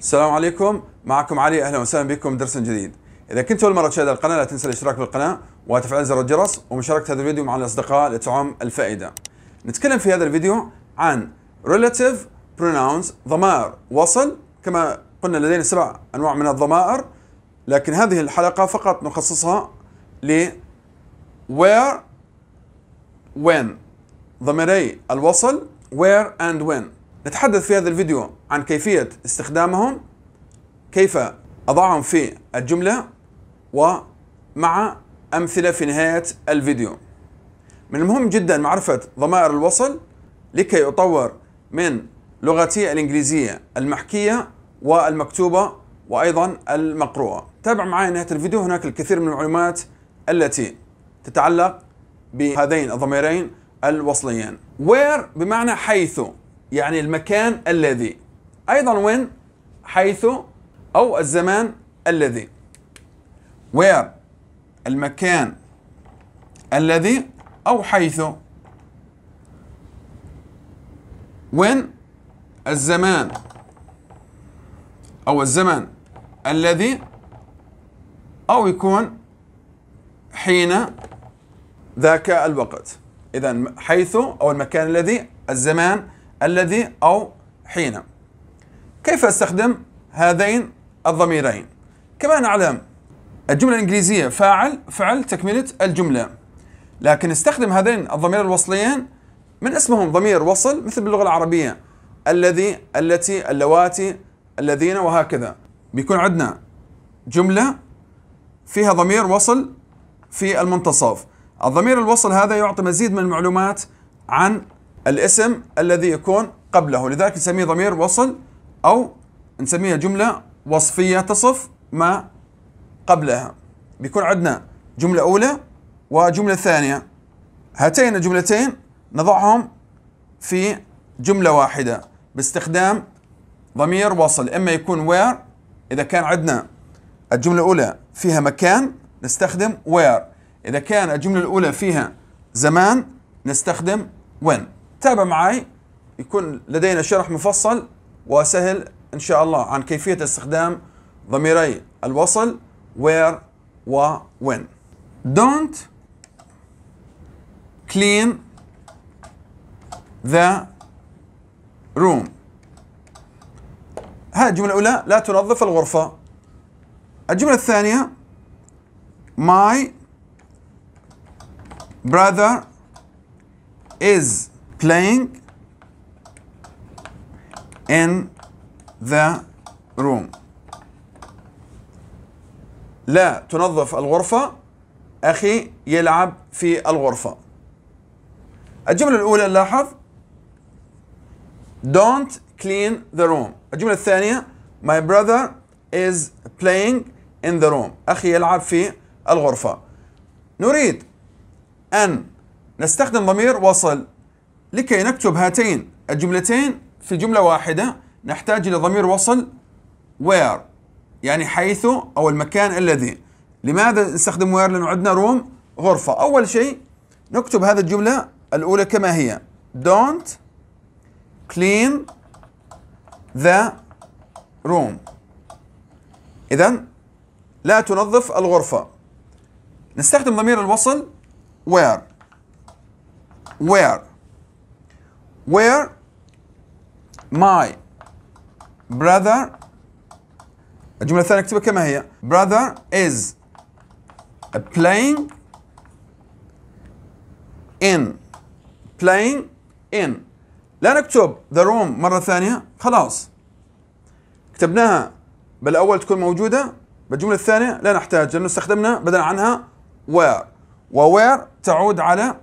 السلام عليكم معكم علي اهلا وسهلا بكم درس جديد اذا كنت اول مره تشاهد القناه لا تنسى الاشتراك بالقناه وتفعيل زر الجرس ومشاركه هذا الفيديو مع الاصدقاء لتعم الفائده نتكلم في هذا الفيديو عن relative pronouns ضمائر وصل كما قلنا لدينا سبع انواع من الضمائر لكن هذه الحلقه فقط نخصصها ل where when ضميري الوصل where and when نتحدث في هذا الفيديو عن كيفية استخدامهم كيف أضعهم في الجملة ومع أمثلة في نهاية الفيديو من المهم جدا معرفة ضمائر الوصل لكي أطور من لغتي الإنجليزية المحكية والمكتوبة وأيضا المقروءة تابع معي نهاية الفيديو هناك الكثير من المعلومات التي تتعلق بهذين الضميرين الوصليين where بمعنى حيث يعني المكان الذي أيضا وين حيث أو الزمان الذي where المكان الذي أو حيث when الزمان أو الزمن الذي أو يكون حين ذاك الوقت إذا حيث أو المكان الذي الزمان الذي أو حين كيف أستخدم هذين الضميرين كما نعلم الجملة الإنجليزية فاعل فعل تكملة الجملة لكن استخدم هذين الضمير الوصليين من اسمهم ضمير وصل مثل باللغة العربية الذي التي اللواتي الذين وهكذا بيكون عندنا جملة فيها ضمير وصل في المنتصف الضمير الوصل هذا يعطي مزيد من المعلومات عن الاسم الذي يكون قبله لذلك نسميه ضمير وصل أو نسميها جملة وصفية تصف ما قبلها بيكون عندنا جملة أولى وجملة ثانية هاتين الجملتين نضعهم في جملة واحدة باستخدام ضمير وصل إما يكون where إذا كان عندنا الجملة الأولى فيها مكان نستخدم where إذا كان الجملة الأولى فيها زمان نستخدم when تابع معي يكون لدينا شرح مفصل وسهل إن شاء الله عن كيفية استخدام ضميري الوصل where و when don't clean the room هذه الجملة الأولى لا تنظف الغرفة الجملة الثانية my brother is playing in the room لا تنظف الغرفة أخي يلعب في الغرفة الجملة الأولى لاحظ Don't clean the room الجملة الثانية My brother is playing in the room أخي يلعب في الغرفة نريد أن نستخدم ضمير وصل لكي نكتب هاتين الجملتين في جملة واحدة نحتاج إلى ضمير وصل where يعني حيث أو المكان الذي لماذا نستخدم where لأنه عندنا روم غرفة أول شيء نكتب هذه الجملة الأولى كما هي don't clean the room إذا لا تنظف الغرفة نستخدم ضمير الوصل where where where my brother الجملة الثانية اكتبها كما هي brother is playing in playing in لا نكتب the room مرة ثانية خلاص كتبناها بالأول تكون موجودة بالجملة الثانية لا نحتاج لأنه استخدمنا بدلا عنها where و where تعود على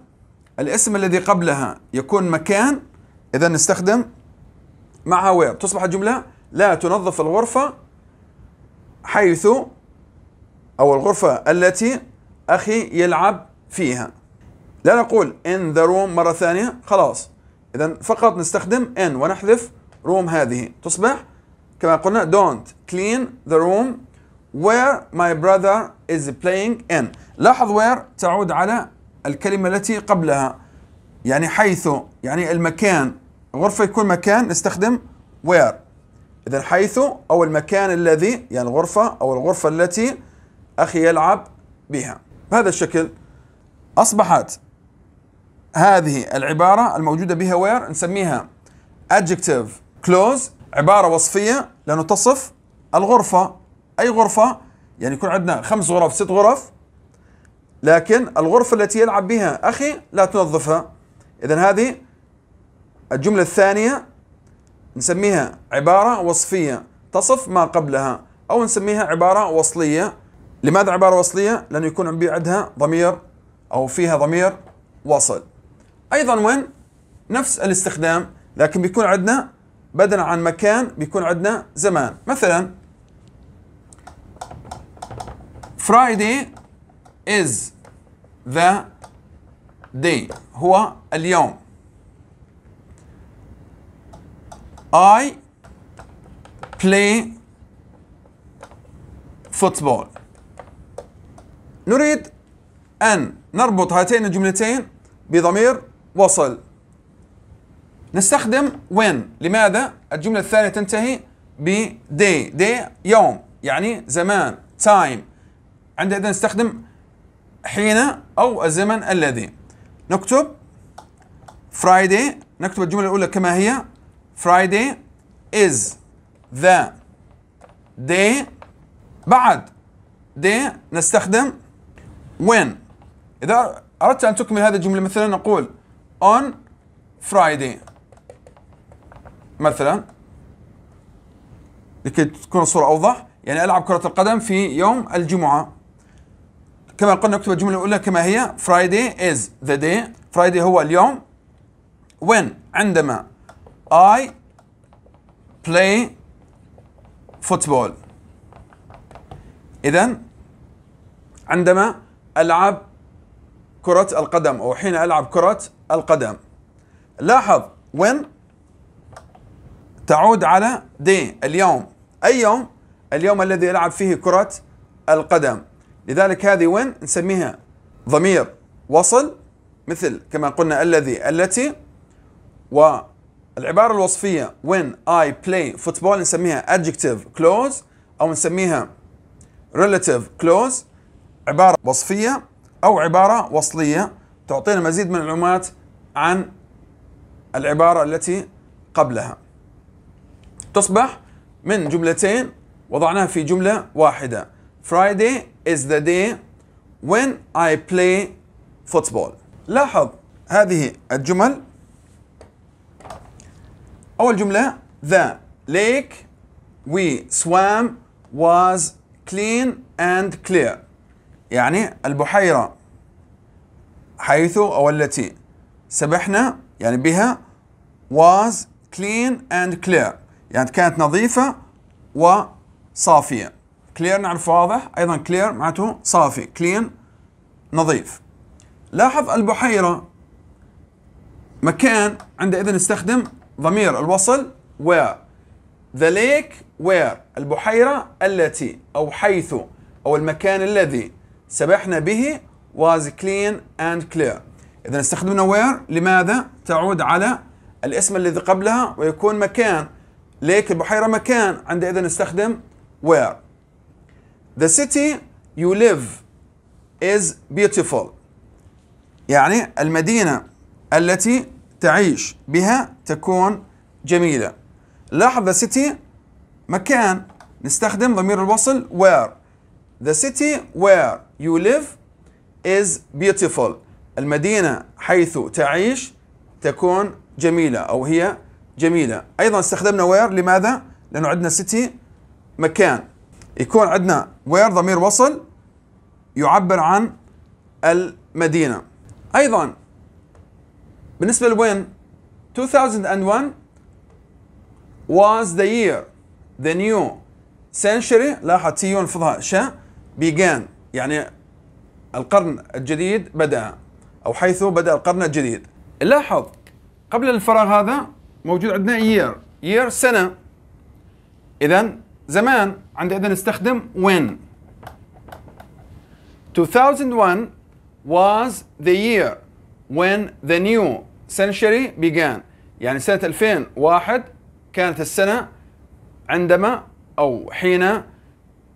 الاسم الذي قبلها يكون مكان اذا نستخدم معها وير تصبح الجمله لا تنظف الغرفه حيث او الغرفه التي اخي يلعب فيها لا نقول in the room مره ثانيه خلاص اذا فقط نستخدم in ونحذف room هذه تصبح كما قلنا don't clean the room where my brother is playing in لاحظ where تعود على الكلمة التي قبلها يعني حيث يعني المكان غرفة يكون مكان نستخدم where إذا حيث أو المكان الذي يعني الغرفة أو الغرفة التي أخي يلعب بها بهذا الشكل أصبحت هذه العبارة الموجودة بها where نسميها adjective close عبارة وصفية لأنه تصف الغرفة أي غرفة يعني يكون عندنا خمس غرف ست غرف لكن الغرفة التي يلعب بها أخي لا تنظفها إذا هذه الجملة الثانية نسميها عبارة وصفية تصف ما قبلها أو نسميها عبارة وصلية لماذا عبارة وصلية؟ لأنه يكون بعدها ضمير أو فيها ضمير وصل أيضا وين؟ نفس الاستخدام لكن بيكون عندنا بدلا عن مكان بيكون عندنا زمان مثلا Friday is the day هو اليوم I play football نريد أن نربط هاتين الجملتين بضمير وصل نستخدم when لماذا الجملة الثانية تنتهي ب day day يوم يعني زمان time عندئذ نستخدم حين أو الزمن الذي نكتب Friday نكتب الجملة الأولى كما هي Friday is the day بعد day نستخدم when إذا أردت أن تكمل هذه الجملة مثلا نقول on Friday مثلا لكي تكون الصورة أوضح يعني ألعب كرة القدم في يوم الجمعة كما قلنا نكتب الجملة الأولى كما هي Friday is the day Friday هو اليوم when عندما I play football إذا عندما ألعب كرة القدم أو حين ألعب كرة القدم لاحظ when تعود على day اليوم أي يوم اليوم الذي ألعب فيه كرة القدم لذلك هذه when نسميها ضمير وصل مثل كما قلنا الذي التي و العبارة الوصفية when I play football نسميها adjective close أو نسميها relative close عبارة وصفية أو عبارة وصلية تعطينا مزيد من المعلومات عن العبارة التي قبلها تصبح من جملتين وضعناها في جملة واحدة Friday is the day when I play football لاحظ هذه الجمل أول جملة The lake we swam was clean and clear يعني البحيرة حيث أو التي سبحنا يعني بها was clean and clear يعني كانت نظيفة وصافية clear نعرف واضح أيضا clear معناته صافي clean نظيف لاحظ البحيرة مكان عندئذ نستخدم ضمير الوصل where the lake where البحيرة التي أو حيث أو المكان الذي سبحنا به was clean and clear إذا استخدمنا where لماذا تعود على الاسم الذي قبلها ويكون مكان ليك البحيرة مكان عندئذ نستخدم where the city you live is beautiful يعني المدينة التي تعيش بها تكون جميلة لاحظ the city مكان نستخدم ضمير الوصل where the city where you live is beautiful المدينة حيث تعيش تكون جميلة أو هي جميلة أيضا استخدمنا where لماذا؟ لأنه عندنا city مكان يكون عندنا where ضمير وصل يعبر عن المدينة أيضا بالنسبة لوين 2001 was the year the new century لاحظ تي فضها شاء began يعني القرن الجديد بدأ أو حيث بدأ القرن الجديد لاحظ قبل الفراغ هذا موجود عندنا year year سنة إذا زمان إذا نستخدم when 2001 was the year when the new century began يعني سنة 2001 كانت السنة عندما أو حين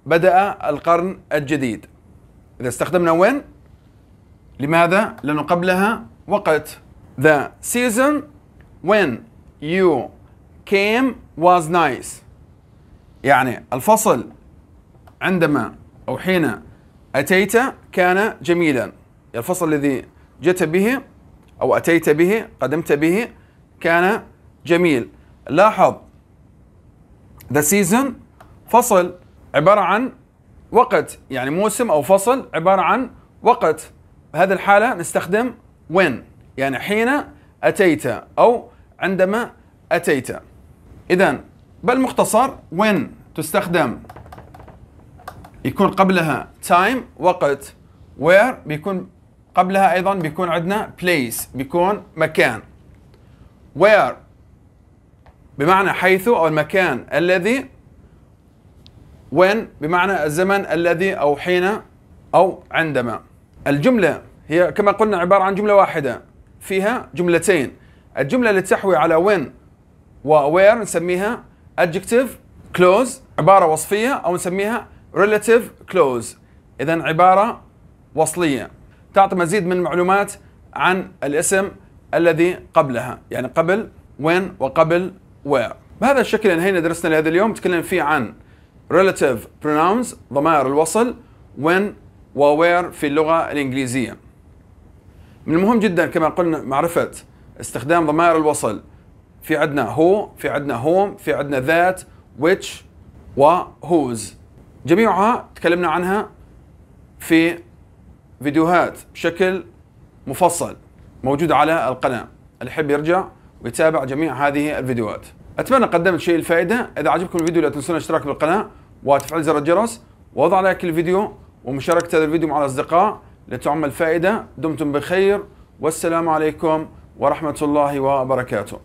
بدأ القرن الجديد إذا استخدمنا when لماذا؟ لأنه قبلها وقت The season when you came was nice يعني الفصل عندما أو حين أتيت كان جميلا الفصل الذي جئت به أو أتيت به قدمت به كان جميل لاحظ the season فصل عبارة عن وقت يعني موسم أو فصل عبارة عن وقت هذه الحالة نستخدم when يعني حين أتيت أو عندما أتيت إذا بالمختصر when تستخدم يكون قبلها time وقت where بيكون قبلها ايضا بيكون عندنا place بيكون مكان where بمعنى حيث او المكان الذي when بمعنى الزمن الذي او حين او عندما الجمله هي كما قلنا عباره عن جمله واحده فيها جملتين الجمله اللي تحوي على when و where نسميها adjective close عباره وصفيه او نسميها relative close اذا عباره وصليه تعطي مزيد من المعلومات عن الاسم الذي قبلها يعني قبل وين وقبل وير بهذا الشكل انهينا درسنا لهذا اليوم تكلم فيه عن relative pronouns ضمائر الوصل when ووير في اللغة الإنجليزية من المهم جدا كما قلنا معرفة استخدام ضمائر الوصل في عندنا هو في عندنا هوم في عندنا ذات which و whose جميعها تكلمنا عنها في فيديوهات بشكل مفصل موجودة على القناة اللي يحب يرجع ويتابع جميع هذه الفيديوهات أتمنى قدمت شيء الفائدة إذا عجبكم الفيديو لا تنسون الاشتراك بالقناة وتفعيل زر الجرس ووضع لايك الفيديو ومشاركة هذا الفيديو مع الأصدقاء لتعمل فائدة دمتم بخير والسلام عليكم ورحمة الله وبركاته